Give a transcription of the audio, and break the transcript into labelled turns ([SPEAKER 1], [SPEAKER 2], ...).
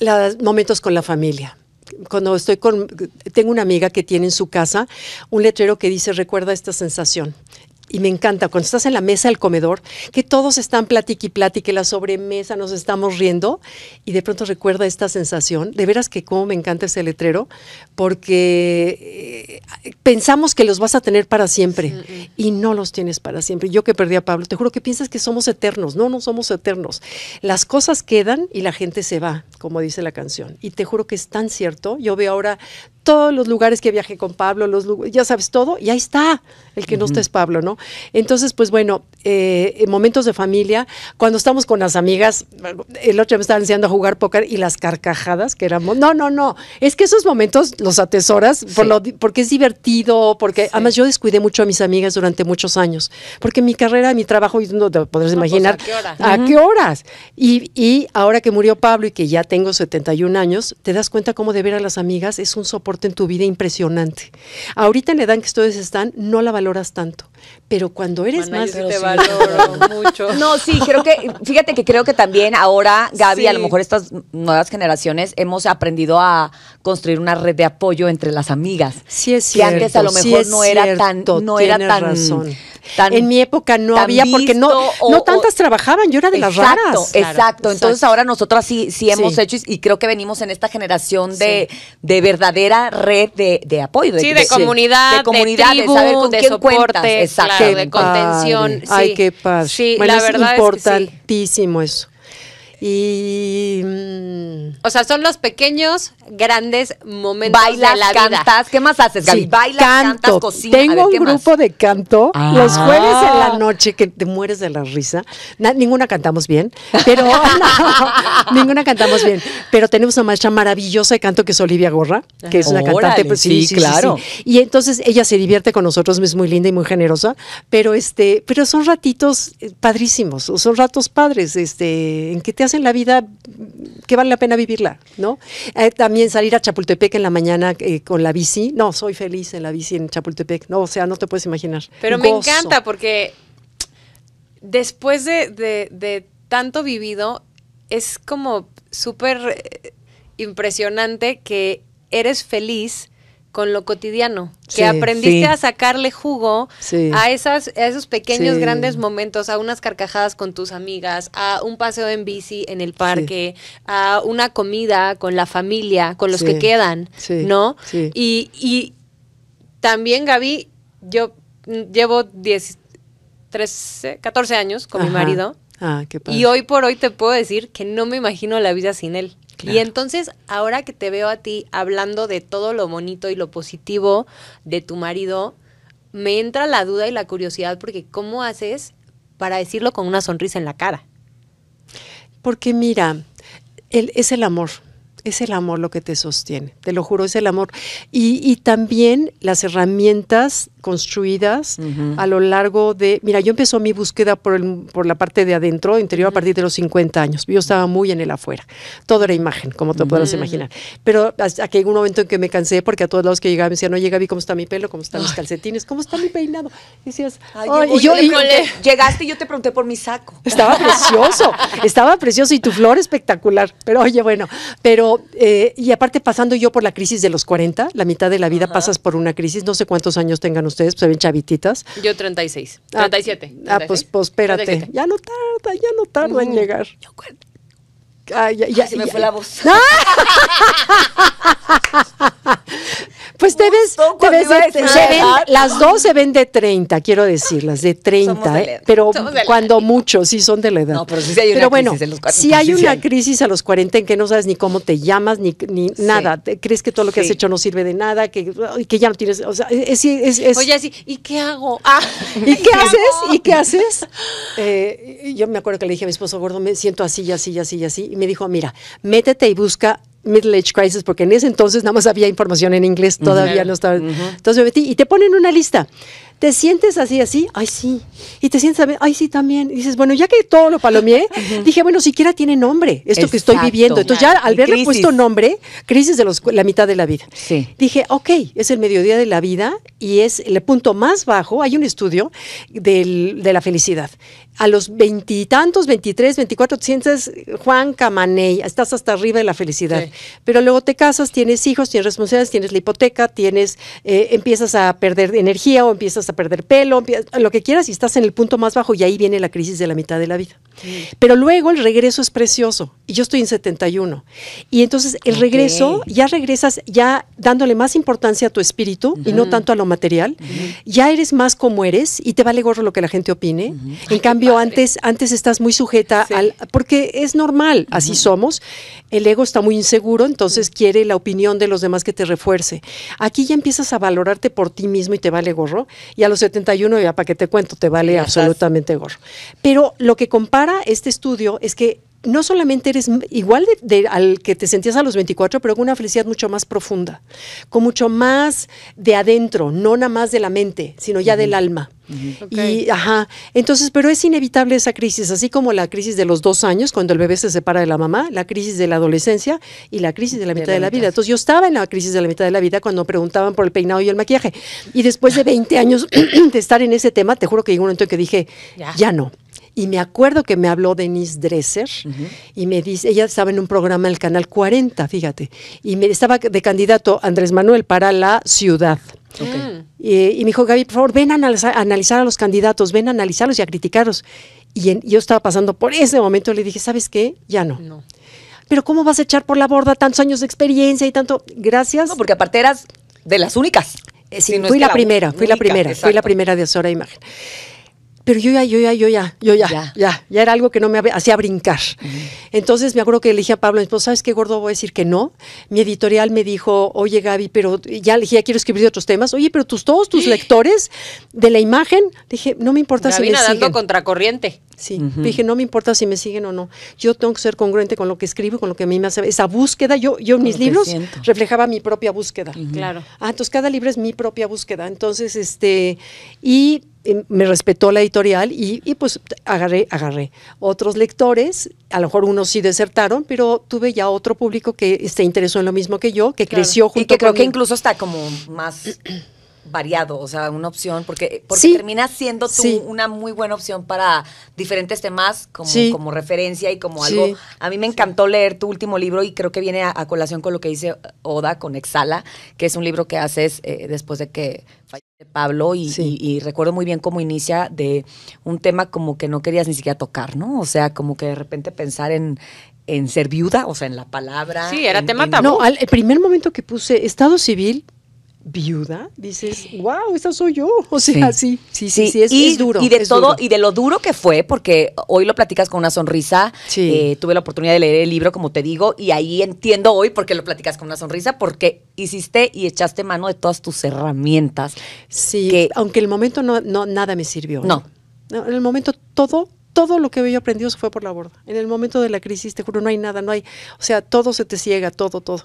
[SPEAKER 1] los momentos con la familia cuando estoy con, tengo una amiga que tiene en su casa un letrero que dice recuerda esta sensación y me encanta cuando estás en la mesa del comedor, que todos están platique y platique, la sobremesa, nos estamos riendo y de pronto recuerda esta sensación. De veras que cómo me encanta ese letrero, porque eh, pensamos que los vas a tener para siempre y no los tienes para siempre. Yo que perdí a Pablo, te juro que piensas que somos eternos. No, no somos eternos. Las cosas quedan y la gente se va, como dice la canción. Y te juro que es tan cierto. Yo veo ahora todos los lugares que viajé con Pablo, los ya sabes todo, y ahí está. El que no está es Pablo, ¿no? Entonces, pues bueno, eh, momentos de familia, cuando estamos con las amigas, el otro día me estaban enseñando a jugar póker y las carcajadas que éramos. No, no, no. Es que esos momentos los atesoras por porque es divertido, porque además yo descuidé mucho a mis amigas durante muchos años, porque mi carrera, mi trabajo, no te podrás pues, imaginar. ¿A qué horas? Y, y ahora que murió Pablo y que ya tengo 71 años, te das cuenta cómo de ver a las amigas es un soporte en tu vida impresionante. Ahorita en la edad que ustedes están, no la valoras tanto, pero cuando eres más... No, sí, creo que, fíjate que creo que también ahora, Gaby, a lo mejor estas nuevas
[SPEAKER 2] generaciones hemos aprendido a construir una red de apoyo entre las amigas. Sí, es cierto. Que antes a lo mejor no, era tanto, no era tan... no en mi época no había, porque no, no tantas trabajaban, yo era de las raras. exacto, entonces ahora nosotras sí, sí hemos hecho y, creo que venimos en esta generación de, verdadera red de, apoyo. De, sí, de, comunidad, de, comunidad, de, tribu, de soporte, de contención. Ay, qué paz, Sí, es verdad
[SPEAKER 1] importantísimo eso. Y.
[SPEAKER 2] Mm, o sea, son los pequeños, grandes momentos Bailas, de la vida. cantas. ¿Qué más haces, Sí, Bailas, cantas, cocinas. Tengo un
[SPEAKER 1] grupo de canto los ah. jueves en la noche que te mueres de la risa. ninguna cantamos bien, pero. ninguna cantamos bien. Pero tenemos una maestra maravillosa de canto que es Olivia Gorra, que es una cantante. Pues, sí, claro. y entonces ella se divierte con nosotros, es muy linda y muy generosa. Pero, este, pero son ratitos eh, padrísimos, son ratos padres este, en qué te en la vida que vale la pena vivirla, ¿no? Eh, también salir a Chapultepec en la mañana eh, con la bici. No, soy feliz en la bici en Chapultepec. No, o sea, no te puedes imaginar. Pero me encanta porque después de tanto vivido, es como súper eh, impresionante que eres feliz con lo cotidiano, que aprendiste a sacarle jugo a, esas, esos pequeños grandes momentos, a unas
[SPEAKER 2] carcajadas con tus amigas, a un paseo en bici en el parque, a una comida con la familia, con los que quedan,
[SPEAKER 1] ¿no? Y,
[SPEAKER 2] y también, Gaby, yo llevo 13, 14 años con mi marido.
[SPEAKER 1] Ah, y
[SPEAKER 2] hoy por hoy te puedo decir que no me imagino la vida sin él. Y entonces, ahora que te veo a ti hablando de todo lo bonito y lo positivo de tu marido, me entra la duda y la curiosidad porque ¿cómo haces para decirlo
[SPEAKER 1] con una sonrisa en la cara? Porque mira, él, es el amor es el amor lo que te sostiene, te lo juro, es el amor. Y, también las herramientas construidas a lo largo de, mira, yo empezó mi búsqueda por, la parte de adentro, interior, a partir de los 50 años. Yo estaba muy en el afuera. Todo era imagen, como te puedas imaginar. Pero hasta que llegó un momento en que me cansé, porque a todos lados que llegaba me decían, no llega, vi cómo está mi pelo, cómo están mis calcetines, cómo está mi peinado. Y decías, Ay, yo, llegaste y yo te pregunté por
[SPEAKER 2] mi saco. Estaba precioso,
[SPEAKER 1] estaba precioso y tu flor espectacular. Pero oye, bueno, pero eh, y aparte pasando yo por la crisis de los 40, la mitad de la vida pasas por una crisis, no sé cuántos años tengan ustedes, pues se ven chavititas. Yo 36, 37. Ah, ah, pues, pues espérate, ya no tarda, ya no tarda en llegar. Yo Ay, ya, se me fue la voz. Pues te ves, te ves las dos se ven de 30, quiero decir, las de 30, ¿eh? pero cuando muchos sí son de la edad. No, pero bueno, Si hay una crisis a los 40 en que no sabes ni cómo te llamas, ni, ni nada, crees que todo lo que has hecho no sirve de nada, que, ya no tienes, o sea, es, es, Oye, así, ¿y qué ah. hago? ¿Y, qué, haces? Eh, ¿Y qué haces? yo me acuerdo que le dije a mi esposo gordo, me siento así, así, así, así, y me dijo, mira, métete y busca Middle Age Crisis, porque en ese entonces nada más había información en inglés, todavía no estaba. Entonces me y te ponen una lista te sientes así, así, ay sí, y te sientes, ay sí también, dices, bueno, ya que todo lo palomeé, dije, bueno, siquiera tiene nombre esto que estoy viviendo. Entonces ya al verle puesto nombre, crisis de la mitad de la vida. Dije, ok, es el mediodía de la vida y es el punto más bajo, hay un estudio de la felicidad. A los veintitantos, veintitrés, veinticuatro, sientes Juan Camaney, estás hasta arriba de la felicidad. Pero luego te casas, tienes hijos, tienes responsabilidades, tienes la hipoteca, tienes, eh, empiezas a perder energía o empiezas a perder pelo, lo que quieras y estás en el punto más bajo y ahí viene la crisis de la mitad de la vida. Pero luego el regreso es precioso. Y yo estoy en 71. Y entonces el regreso, ya regresas ya dándole más importancia a tu espíritu y no tanto a lo material. Ya eres más como eres y te vale gorro lo que la gente opine. En cambio, antes, antes estás muy sujeta al... Porque es normal, así somos. El ego está muy inseguro, entonces quiere la opinión de los demás que te refuerce. Aquí ya empiezas a valorarte por ti mismo y te vale gorro. Y a los 71, ya para que te cuento, te vale absolutamente gorro. Pero lo que comparto este estudio es que no solamente eres igual al que te sentías a los 24, pero con una felicidad mucho más profunda, con mucho más de adentro, no nada más de la mente, sino ya del alma. Y ajá, entonces, pero es inevitable esa crisis, así como la crisis de los dos años, cuando el bebé se separa de la mamá, la crisis de la adolescencia y la crisis de la mitad de, la, vida. Entonces, yo estaba en la crisis de la mitad de la vida cuando preguntaban por el peinado y el maquillaje. Y después de 20 años de estar en ese tema, te juro que llegó un momento en que dije, ya no. Y me acuerdo que me habló Denise Dresser y me dice, ella estaba en un programa del Canal 40, fíjate, y me estaba de candidato Andrés Manuel para la ciudad. Y, me dijo, Gaby, por favor, ven a analizar, a los candidatos, ven a analizarlos y a criticarlos. Y yo estaba pasando por ese momento, y le dije, ¿sabes qué? Ya no. no. Pero ¿cómo vas a echar por la borda tantos años de experiencia y tanto? Gracias. No, porque aparte eras de las únicas. Eh, fui, la primera, fui la, primera, fui la primera, de la primera de Imagen pero yo ya, yo ya, yo ya, yo ya, ya, ya, era algo que no me hacía brincar. Entonces me acuerdo que le dije a Pablo, pues, ¿sabes qué, gordo? Voy a decir que no. Mi editorial me dijo, oye, Gaby, pero ya, le quiero escribir otros temas. Oye, pero tus, todos tus lectores de la imagen, dije, no me importa si me nadando siguen. contracorriente. Sí, dije, no me importa si me siguen o no. Yo tengo que ser congruente con lo que escribo, con lo que a mí me hace. Esa búsqueda, yo, yo en mis libros reflejaba mi propia búsqueda. Claro. Ah, entonces cada libro es mi propia búsqueda. Entonces, este, y me respetó la editorial y, pues agarré, agarré otros lectores, a lo mejor unos sí desertaron, pero tuve ya otro público que se interesó en lo mismo que yo, que creció junto Y que creo que incluso está como más
[SPEAKER 2] variado, o sea, una opción, porque, porque termina siendo tú una muy buena opción para diferentes temas como, como referencia y como algo. A mí me encantó leer tu último libro y creo que viene a, colación con lo que dice Oda con Exhala, que es un libro que haces eh, después de que fallece Pablo y, recuerdo muy bien cómo inicia de un tema como que no querías ni siquiera tocar, ¿no? O sea, como que de repente pensar en, en ser viuda, o sea, en la palabra. Sí, era tema No, el
[SPEAKER 1] primer momento que puse Estado Civil
[SPEAKER 2] viuda,
[SPEAKER 1] dices, wow, esa soy yo. O sea, sí, sí, sí, sí, es, y, duro. Y de todo,
[SPEAKER 2] y de lo duro que fue, porque hoy lo platicas con una sonrisa. Sí. Eh, tuve la oportunidad de leer el libro, como te digo, y ahí entiendo hoy por qué lo platicas con una sonrisa, porque hiciste y echaste mano de todas tus herramientas.
[SPEAKER 1] Sí, aunque el momento no, nada me sirvió. ¿eh? No. En el momento todo todo lo que yo aprendido se fue por la borda. En el momento de la crisis, te juro, no hay nada, no hay, o sea, todo se te ciega, todo, todo.